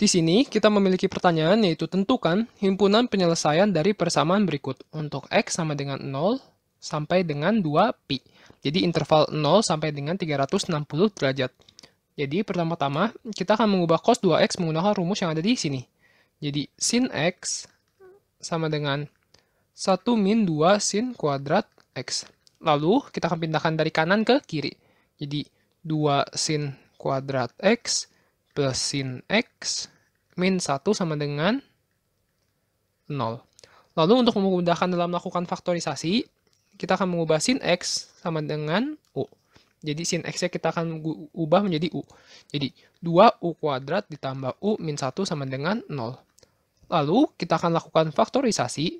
Di sini kita memiliki pertanyaan yaitu tentukan himpunan penyelesaian dari persamaan berikut untuk X sama dengan 0 sampai dengan 2pi. Jadi interval 0 sampai dengan 360 derajat. Jadi pertama-tama kita akan mengubah cos 2x menggunakan rumus yang ada di sini. Jadi sin x sama dengan 1 min 2 sin kuadrat x. Lalu kita akan pindahkan dari kanan ke kiri. Jadi 2 sin kuadrat x plus sin X min 1 sama dengan 0. Lalu untuk memudahkan dalam melakukan faktorisasi, kita akan mengubah sin X sama dengan U. Jadi sin X-nya kita akan ubah menjadi U. Jadi 2U kuadrat ditambah U min 1 sama dengan 0. Lalu kita akan lakukan faktorisasi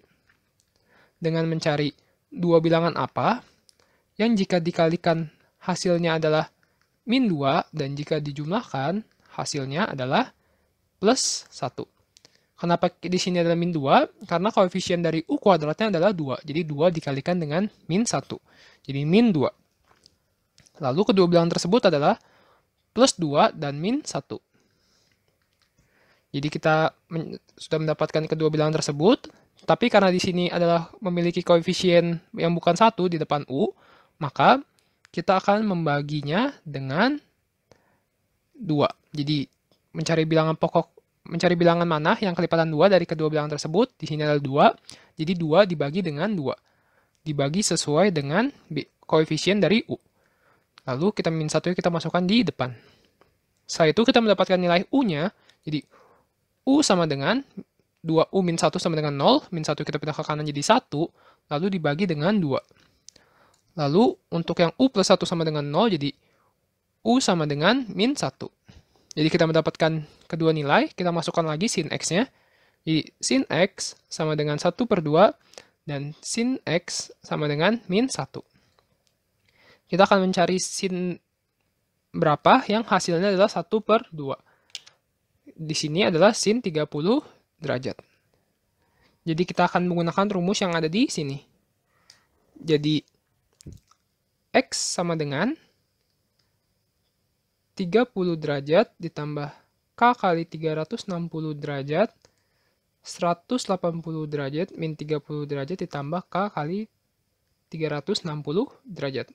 dengan mencari dua bilangan apa yang jika dikalikan hasilnya adalah min 2 dan jika dijumlahkan hasilnya adalah plus 1. Kenapa di sini adalah min 2? Karena koefisien dari U kuadratnya adalah 2. Jadi 2 dikalikan dengan min 1. Jadi min 2. Lalu kedua bilangan tersebut adalah plus 2 dan min 1. Jadi kita men sudah mendapatkan kedua bilangan tersebut, tapi karena di sini adalah memiliki koefisien yang bukan 1 di depan U, maka kita akan membaginya dengan 2. Jadi mencari bilangan pokok mencari bilangan mana yang kelipatan 2 dari kedua bilangan tersebut. Di sini adalah 2, jadi 2 dibagi dengan 2. Dibagi sesuai dengan koefisien dari U. Lalu kita min satunya kita masukkan di depan. Setelah itu kita mendapatkan nilai U-nya, jadi U sama dengan 2U min 1 sama dengan 0, min 1 kita pindah ke kanan jadi 1, lalu dibagi dengan 2. Lalu untuk yang U plus 1 sama dengan 0, jadi U sama dengan min 1. Jadi kita mendapatkan kedua nilai, kita masukkan lagi sin x-nya. Jadi sin x sama dengan 1 per 2, dan sin x sama dengan min 1. Kita akan mencari sin berapa yang hasilnya adalah 1 per 2. Di sini adalah sin 30 derajat. Jadi kita akan menggunakan rumus yang ada di sini. Jadi x sama dengan 30 derajat ditambah K kali 360 derajat 180 derajat min 30 derajat ditambah K kali 360 derajat.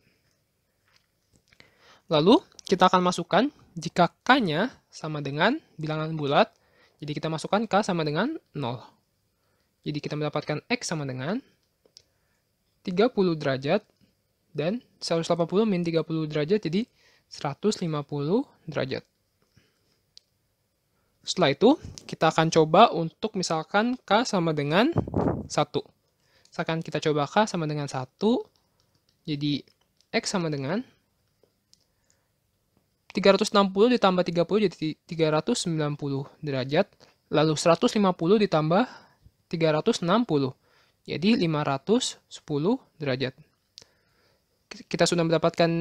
Lalu kita akan masukkan jika K-nya sama dengan bilangan bulat, jadi kita masukkan K sama dengan 0. Jadi kita mendapatkan X sama dengan 30 derajat dan 180 min 30 derajat, jadi 150 derajat. Setelah itu, kita akan coba untuk misalkan K sama dengan 1. Misalkan kita coba K sama dengan 1, jadi X sama dengan 360 ditambah 30 jadi 390 derajat, lalu 150 ditambah 360, jadi 510 derajat. Kita sudah mendapatkan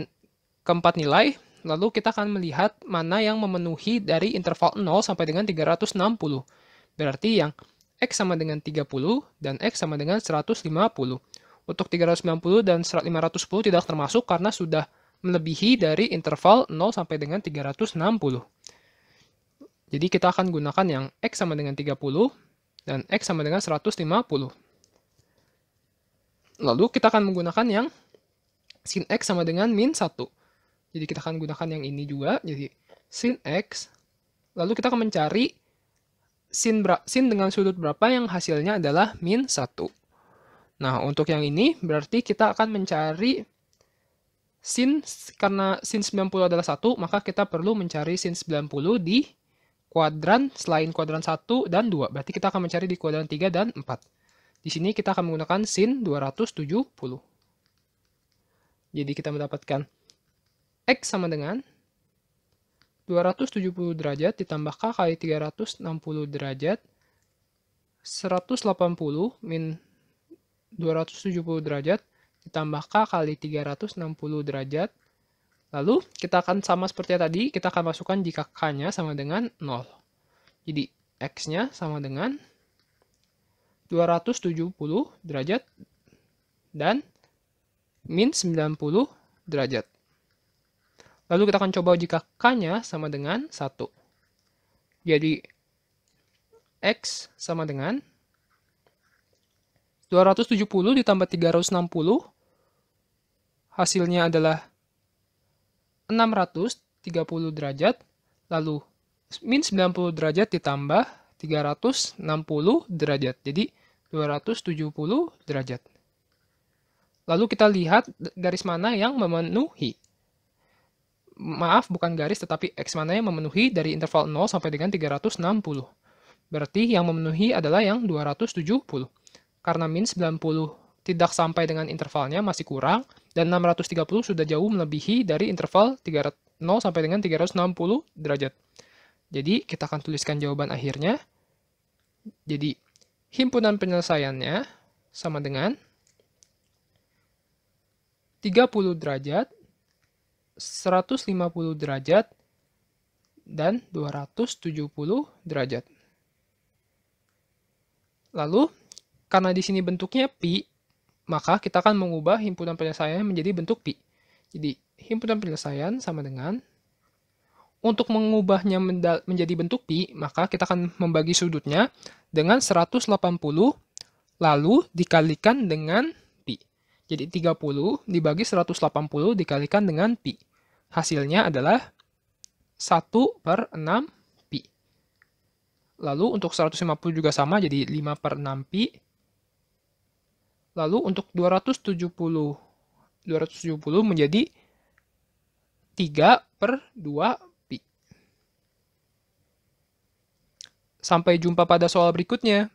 keempat nilai, lalu kita akan melihat mana yang memenuhi dari interval 0 sampai dengan 360. Berarti yang X sama dengan 30 dan X sama dengan 150. Untuk 390 dan 510 tidak termasuk karena sudah melebihi dari interval 0 sampai dengan 360. Jadi kita akan gunakan yang X sama dengan 30 dan X sama dengan 150. Lalu kita akan menggunakan yang sin X sama dengan min 1. Jadi kita akan gunakan yang ini juga. Jadi sin x. Lalu kita akan mencari sin, sin dengan sudut berapa yang hasilnya adalah min 1. Nah, untuk yang ini berarti kita akan mencari sin karena sin 90 adalah 1, maka kita perlu mencari sin 90 di kuadran selain kuadran 1 dan 2. Berarti kita akan mencari di kuadran 3 dan 4. Di sini kita akan menggunakan sin 270. Jadi kita mendapatkan X sama dengan 270 derajat ditambah K kali 360 derajat 180 min 270 derajat ditambah K kali 360 derajat. Lalu kita akan sama seperti tadi, kita akan masukkan jika K-nya sama dengan 0. Jadi X-nya sama dengan 270 derajat dan min 90 derajat. Lalu kita akan coba jika K-nya sama dengan 1. Jadi, X sama dengan 270 ditambah 360. Hasilnya adalah 630 derajat. Lalu, min 90 derajat ditambah 360 derajat. Jadi, 270 derajat. Lalu kita lihat garis mana yang memenuhi maaf bukan garis tetapi X mana yang memenuhi dari interval 0 sampai dengan 360. Berarti yang memenuhi adalah yang 270. Karena min 90 tidak sampai dengan intervalnya masih kurang dan 630 sudah jauh melebihi dari interval 300, 0 sampai dengan 360 derajat. Jadi kita akan tuliskan jawaban akhirnya. Jadi himpunan penyelesaiannya sama dengan 30 derajat 150 derajat dan 270 derajat. Lalu, karena di sini bentuknya pi, maka kita akan mengubah himpunan penyelesaian menjadi bentuk pi. Jadi, himpunan penyelesaian sama dengan untuk mengubahnya menjadi bentuk pi, maka kita akan membagi sudutnya dengan 180 lalu dikalikan dengan jadi 30 dibagi 180 dikalikan dengan pi. Hasilnya adalah 1 per 6 pi. Lalu untuk 150 juga sama, jadi 5 per 6 pi. Lalu untuk 270, 270 menjadi 3 per 2 pi. Sampai jumpa pada soal berikutnya.